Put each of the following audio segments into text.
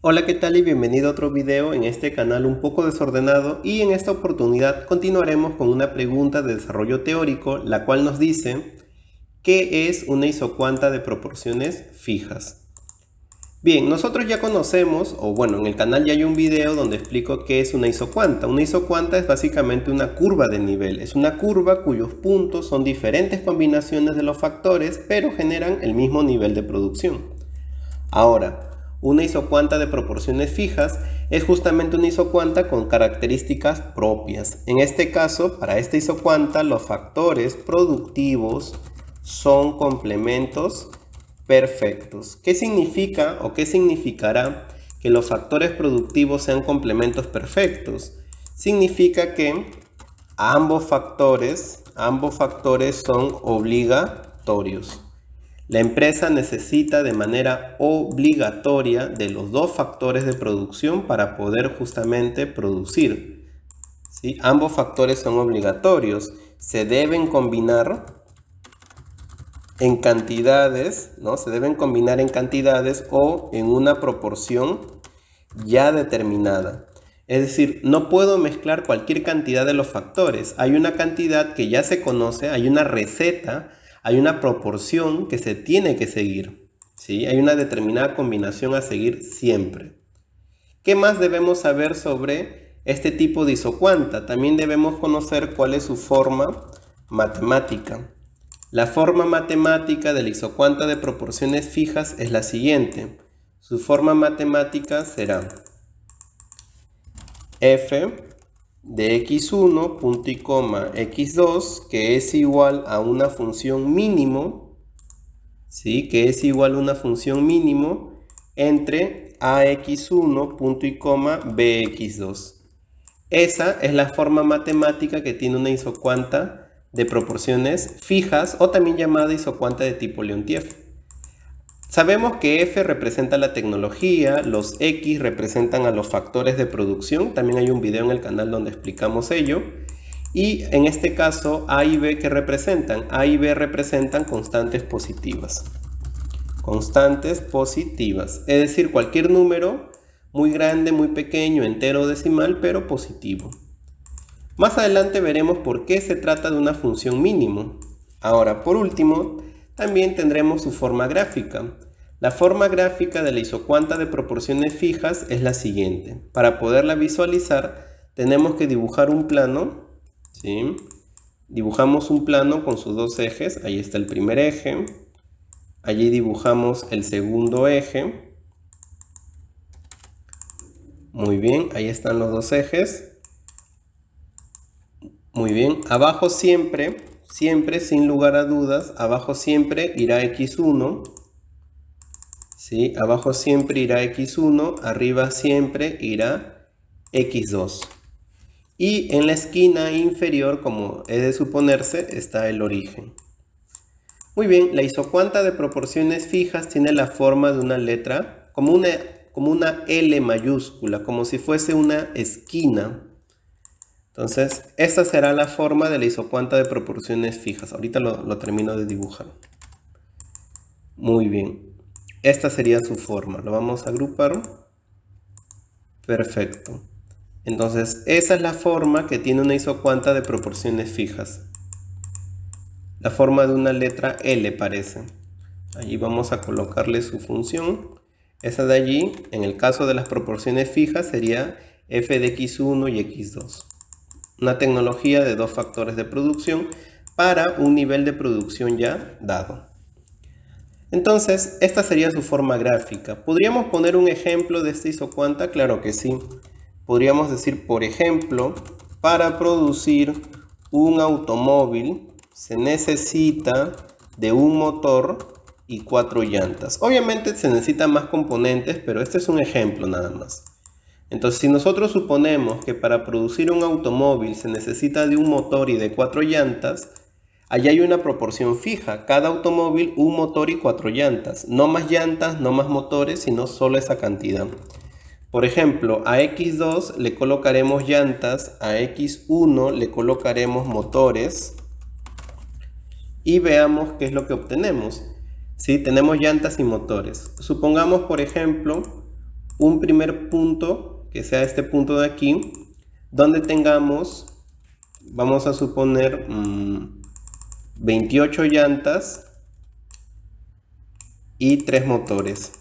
Hola qué tal y bienvenido a otro video en este canal un poco desordenado y en esta oportunidad continuaremos con una pregunta de desarrollo teórico la cual nos dice ¿qué es una isocuanta de proporciones fijas? Bien, nosotros ya conocemos, o bueno, en el canal ya hay un video donde explico qué es una isocuanta. Una isocuanta es básicamente una curva de nivel. Es una curva cuyos puntos son diferentes combinaciones de los factores, pero generan el mismo nivel de producción. Ahora, una isocuanta de proporciones fijas es justamente una isocuanta con características propias. En este caso, para esta isocuanta, los factores productivos son complementos perfectos. ¿Qué significa o qué significará que los factores productivos sean complementos perfectos? Significa que ambos factores, ambos factores son obligatorios. La empresa necesita de manera obligatoria de los dos factores de producción para poder justamente producir. Ambos factores son obligatorios. Se deben combinar en cantidades, ¿no? Se deben combinar en cantidades o en una proporción ya determinada. Es decir, no puedo mezclar cualquier cantidad de los factores. Hay una cantidad que ya se conoce, hay una receta hay una proporción que se tiene que seguir. ¿sí? Hay una determinada combinación a seguir siempre. ¿Qué más debemos saber sobre este tipo de isocuanta? También debemos conocer cuál es su forma matemática. La forma matemática del isocuanta de proporciones fijas es la siguiente. Su forma matemática será f de x1, punto y coma, x2, que es igual a una función mínimo, ¿sí? que es igual a una función mínimo entre ax1, punto y coma, bx2. Esa es la forma matemática que tiene una isocuanta de proporciones fijas o también llamada isocuanta de tipo Leontief. Sabemos que F representa la tecnología, los X representan a los factores de producción, también hay un video en el canal donde explicamos ello, y en este caso A y B que representan, A y B representan constantes positivas, constantes positivas, es decir, cualquier número muy grande, muy pequeño, entero, decimal, pero positivo. Más adelante veremos por qué se trata de una función mínimo. Ahora, por último, también tendremos su forma gráfica. La forma gráfica de la isocuanta de proporciones fijas es la siguiente. Para poderla visualizar, tenemos que dibujar un plano. Dibujamos un plano con sus dos ejes. Ahí está el primer eje. Allí dibujamos el segundo eje. Muy bien, ahí están los dos ejes. Muy bien, abajo siempre siempre sin lugar a dudas, abajo siempre irá x1, ¿sí? abajo siempre irá x1, arriba siempre irá x2. Y en la esquina inferior, como es de suponerse, está el origen. Muy bien, la isocuanta de proporciones fijas tiene la forma de una letra como una, como una L mayúscula, como si fuese una esquina. Entonces, esta será la forma de la isocuanta de proporciones fijas. Ahorita lo, termino de dibujar. Muy bien. Esta sería su forma. Lo vamos a agrupar. Perfecto. Entonces, esa es la forma que tiene una isocuanta de proporciones fijas. La forma de una letra L parece. Allí vamos a colocarle su función. Esa de allí, en el caso de las proporciones fijas, sería f de x1 y x2 una tecnología de dos factores de producción para un nivel de producción ya dado. Entonces, esta sería su forma gráfica. ¿Podríamos poner un ejemplo de esta isocuanta? Claro que sí. Podríamos decir, por ejemplo, para producir un automóvil se necesita de un motor y cuatro llantas. Obviamente se necesitan más componentes, pero este es un ejemplo nada más. Entonces, si nosotros suponemos que para producir un automóvil se necesita de un motor y de cuatro llantas, allá hay una proporción fija. Cada automóvil, un motor y cuatro llantas. No más llantas, no más motores, sino solo esa cantidad. Por ejemplo, a X2 le colocaremos llantas, a X1 le colocaremos motores y veamos qué es lo que obtenemos. Si Tenemos llantas y motores. Supongamos, por ejemplo, un primer punto sea este punto de aquí, donde tengamos, vamos a suponer, 28 mm, llantas y 3 motores.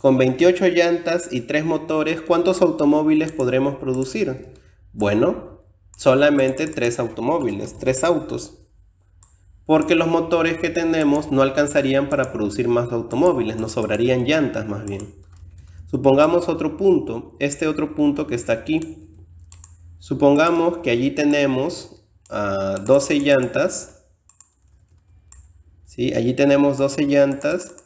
Con 28 llantas y 3 motores, ¿cuántos automóviles podremos producir? Bueno, solamente 3 automóviles, 3 autos. Porque los motores que tenemos no alcanzarían para producir más automóviles, nos sobrarían llantas más bien. Supongamos otro punto, este otro punto que está aquí. Supongamos que allí tenemos 12 ah, llantas. ¿sí? Allí tenemos 12 llantas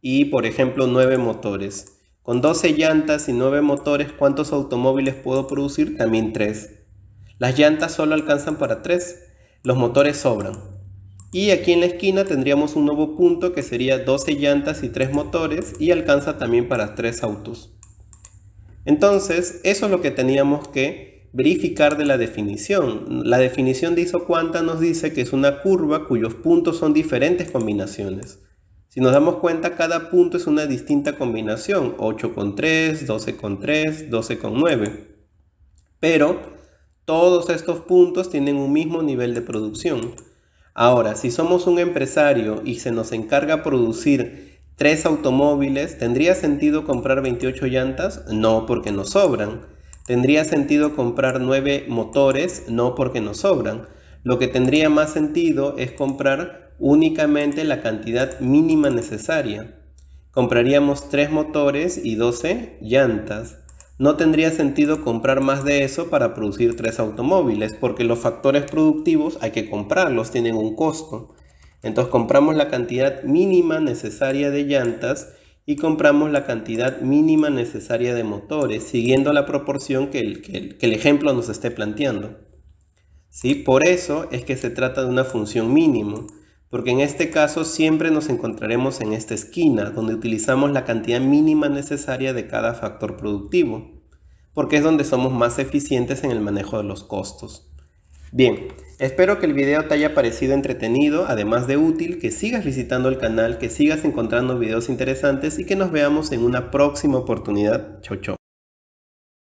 y, por ejemplo, 9 motores. Con 12 llantas y 9 motores, ¿cuántos automóviles puedo producir? También 3. Las llantas solo alcanzan para 3. Los motores sobran. Y aquí en la esquina tendríamos un nuevo punto que sería 12 llantas y 3 motores y alcanza también para 3 autos. Entonces, eso es lo que teníamos que verificar de la definición. La definición de isocuanta nos dice que es una curva cuyos puntos son diferentes combinaciones. Si nos damos cuenta, cada punto es una distinta combinación, 8,3, con 12,9. Pero todos estos puntos tienen un mismo nivel de producción. Ahora, si somos un empresario y se nos encarga producir tres automóviles, ¿tendría sentido comprar 28 llantas? No, porque nos sobran. ¿Tendría sentido comprar nueve motores? No, porque nos sobran. Lo que tendría más sentido es comprar únicamente la cantidad mínima necesaria. Compraríamos tres motores y 12 llantas no tendría sentido comprar más de eso para producir tres automóviles, porque los factores productivos hay que comprarlos, tienen un costo. Entonces compramos la cantidad mínima necesaria de llantas y compramos la cantidad mínima necesaria de motores, siguiendo la proporción que el, ejemplo nos esté planteando. ¿Sí? Por eso es que se trata de una función mínima porque en este caso siempre nos encontraremos en esta esquina, donde utilizamos la cantidad mínima necesaria de cada factor productivo, porque es donde somos más eficientes en el manejo de los costos. Bien, espero que el video te haya parecido entretenido, además de útil, que sigas visitando el canal, que sigas encontrando videos interesantes y que nos veamos en una próxima oportunidad. Chau chau.